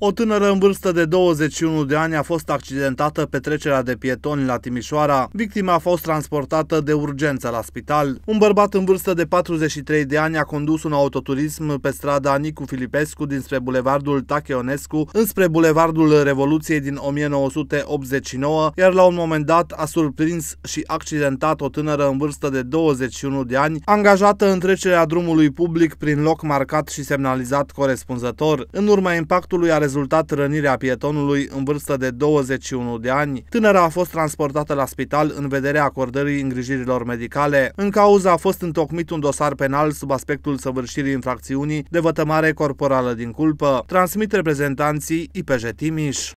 O tânără în vârstă de 21 de ani a fost accidentată pe trecerea de pietoni la Timișoara. Victima a fost transportată de urgență la spital. Un bărbat în vârstă de 43 de ani a condus un autoturism pe strada Nicu Filipescu dinspre bulevardul Tacheonescu înspre bulevardul Revoluției din 1989, iar la un moment dat a surprins și accidentat o tânără în vârstă de 21 de ani, angajată în trecerea drumului public prin loc marcat și semnalizat corespunzător. În urma impactului a rezultat rănirea pietonului în vârstă de 21 de ani. Tânăra a fost transportată la spital în vederea acordării îngrijirilor medicale. În cauză a fost întocmit un dosar penal sub aspectul săvârșirii infracțiunii de vătămare corporală din culpă, transmit reprezentanții IPJ Timiș.